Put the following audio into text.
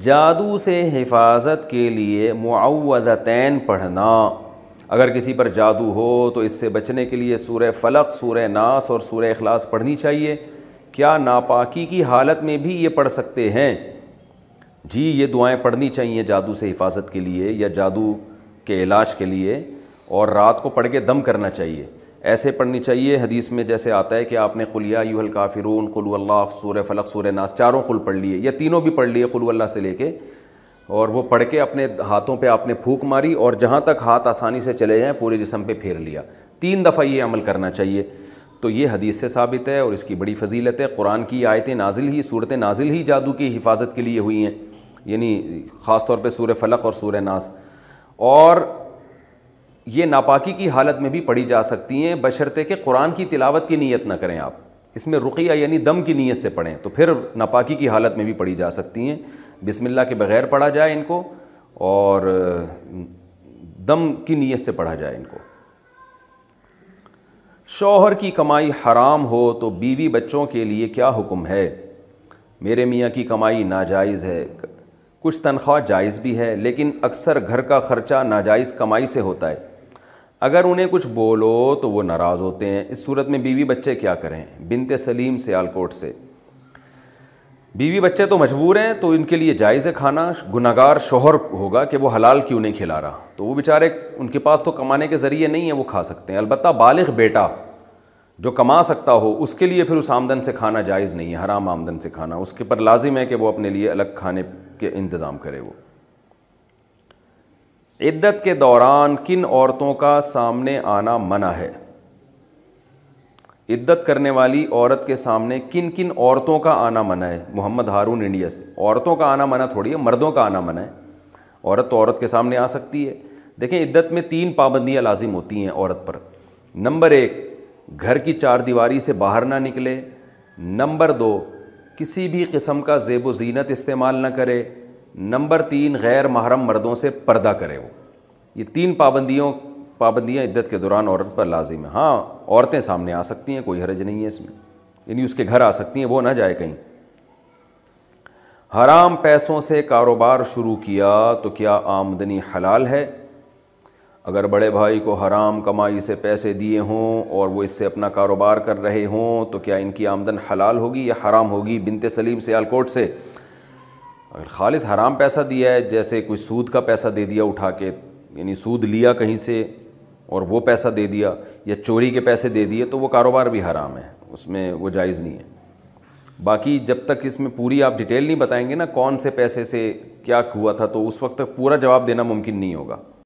जादू से हिफाजत के लिए मुआवदतैन पढ़ना अगर किसी पर जादू हो तो इससे बचने के लिए सूर्य फ़लक सूर्य नास और सूर्य अखलास पढ़नी चाहिए क्या नापाकी की हालत में भी ये पढ़ सकते हैं जी ये दुआएं पढ़नी चाहिए जादू से हिफाजत के लिए या जादू के इलाज के लिए और रात को पढ़ के दम करना चाहिए ऐसे पढ़नी चाहिए हदीस में जैसे आता है कि आपने कुलिया यूहल काफिरून कुल्ला सूर फलक सूर नास चारों कुल पढ़ लिए या तीनों भी पढ़ लिए कुल्ला से लेके और वो पढ़ के अपने हाथों पे आपने फूक मारी और जहाँ तक हाथ आसानी से चले जाएँ पूरे जिसम पे फेर लिया तीन दफ़ा ये अमल करना चाहिए तो ये हदीस से साबित है और इसकी बड़ी फजीलत है कुरान की आयतें नाजिल ही सूरतें नाजिल ही जादू की हिफाजत के लिए हुई हैं यानी ख़ास तौर पर सूर्य फलक और सूर नास और ये नापाकी की हालत में भी पढ़ी जा सकती हैं बशर्ते कि कुरान की तिलावत की नीयत ना करें आप इसमें रुकिया यानी दम की नीयत से पढ़ें तो फिर नापाकी की हालत में भी पढ़ी जा सकती हैं बिसमिल्ला के बग़ैर पढ़ा जाए इनको और दम की नीयत से पढ़ा जाए इनको शौहर की कमाई हराम हो तो बीवी बच्चों के लिए क्या हुक्म है मेरे मियाँ की कमाई नाजायज़ है कुछ तनख्वाह जायज़ भी है लेकिन अक्सर घर का ख़र्चा नाजायज़ कमाई से होता है अगर उन्हें कुछ बोलो तो वो नाराज़ होते हैं इस सूरत में बीवी बच्चे क्या करें बिनते सलीम सियालकोट से बीवी बच्चे तो मजबूर हैं तो इनके लिए जायज़ है खाना गुनागार शोहर होगा कि वो हलाल क्यों नहीं खिला रहा तो वो बेचारे उनके पास तो कमाने के ज़रिए नहीं है वो खा सकते हैं अलबत् बालग बेटा जो कमा सकता हो उसके लिए फिर उस आमदन से खाना जायज़ नहीं है हराम आमदन से खाना उसके पर लाजिम है कि वो अपने लिए अलग खाने के इंतज़ाम करे वो इद्दत के दौरान किन औरतों का सामने आना मना है इद्दत करने वाली औरत के सामने किन किन औरतों का आना मना है मोहम्मद हारून इंडिया से औरतों का आना मना थोड़ी है मर्दों का आना मना है औरत तो औरत के सामने आ सकती है देखें इद्दत में तीन पाबंदियाँ लाजिम होती हैं औरत पर नंबर एक घर की चार दीवारी से बाहर ना निकले नंबर दो किसी भी किस्म का जेब व जीनत इस्तेमाल ना करे नंबर तीन गैर महरम मर्दों से पर्दा करे वो ये तीन पाबंदियों पाबंदियाँ इद्दत के दौरान औरत पर लाजिम है हाँ औरतें सामने आ सकती हैं कोई हरज नहीं है इसमें यानी उसके घर आ सकती हैं वो ना जाए कहीं हराम पैसों से कारोबार शुरू किया तो क्या आमदनी हलाल है अगर बड़े भाई को हराम कमाई से पैसे दिए हों और वो इससे अपना कारोबार कर रहे हों तो क्या इनकी आमदन हलाल होगी या हराम होगी बिनते सलीम सियालकोट से अगर खालिस हराम पैसा दिया है जैसे कोई सूद का पैसा दे दिया उठा के यानी सूद लिया कहीं से और वो पैसा दे दिया या चोरी के पैसे दे दिए तो वो कारोबार भी हराम है उसमें वो जायज़ नहीं है बाकी जब तक इसमें पूरी आप डिटेल नहीं बताएंगे ना कौन से पैसे से क्या हुआ था तो उस वक्त तक पूरा जवाब देना मुमकिन नहीं होगा